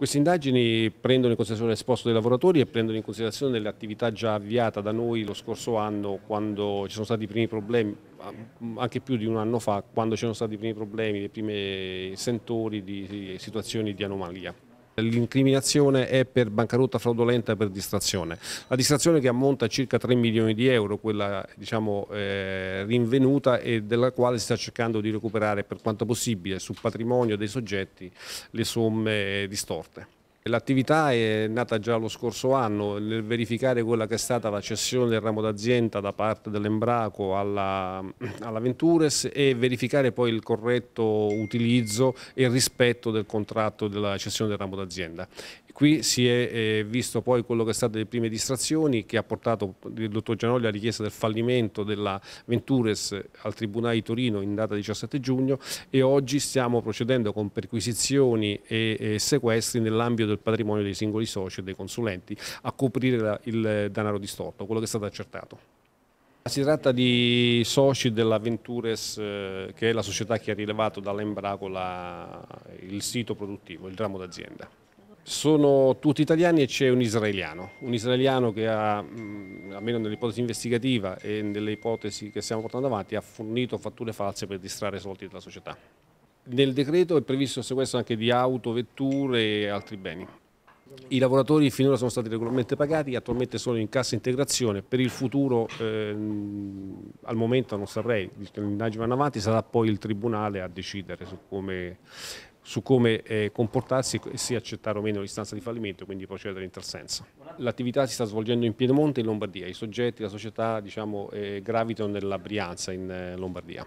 Queste indagini prendono in considerazione l'esposto dei lavoratori e prendono in considerazione l'attività già avviata da noi lo scorso anno quando ci sono stati i primi problemi, anche più di un anno fa, quando ci sono stati i primi problemi, i primi sentori di situazioni di anomalia. L'incriminazione è per bancarotta fraudolenta per distrazione. La distrazione che ammonta a circa 3 milioni di euro, quella diciamo, eh, rinvenuta e della quale si sta cercando di recuperare per quanto possibile sul patrimonio dei soggetti le somme distorte. L'attività è nata già lo scorso anno, nel verificare quella che è stata la cessione del ramo d'azienda da parte dell'Embraco alla, alla, Ventures e verificare poi il corretto utilizzo e il rispetto del contratto della cessione del ramo d'azienda. Qui si è eh, visto poi quello che è stato le prime distrazioni che ha portato il dottor Gianoli alla richiesta del fallimento della Ventures al Tribunale di Torino in data 17 giugno e oggi stiamo procedendo con perquisizioni e sequestri nell'ambito del patrimonio dei singoli soci e dei consulenti a coprire la, il denaro distorto, quello che è stato accertato. Si tratta di soci dell'Aventures, eh, che è la società che ha rilevato dall'Embracola il sito produttivo, il ramo d'azienda. Sono tutti italiani e c'è un israeliano, un israeliano che ha, mm, almeno nell'ipotesi investigativa e nelle ipotesi che stiamo portando avanti, ha fornito fatture false per distrarre soldi dalla società. Nel decreto è previsto il sequestro anche di auto, vetture e altri beni. I lavoratori finora sono stati regolarmente pagati, attualmente sono in cassa integrazione, per il futuro ehm, al momento non saprei, l'indagine va avanti, sarà poi il Tribunale a decidere su come, su come eh, comportarsi e se accettare o meno l'istanza di fallimento e quindi procedere in tal senso. L'attività si sta svolgendo in Piemonte e in Lombardia, i soggetti, la società diciamo, eh, gravitano nella Brianza in eh, Lombardia.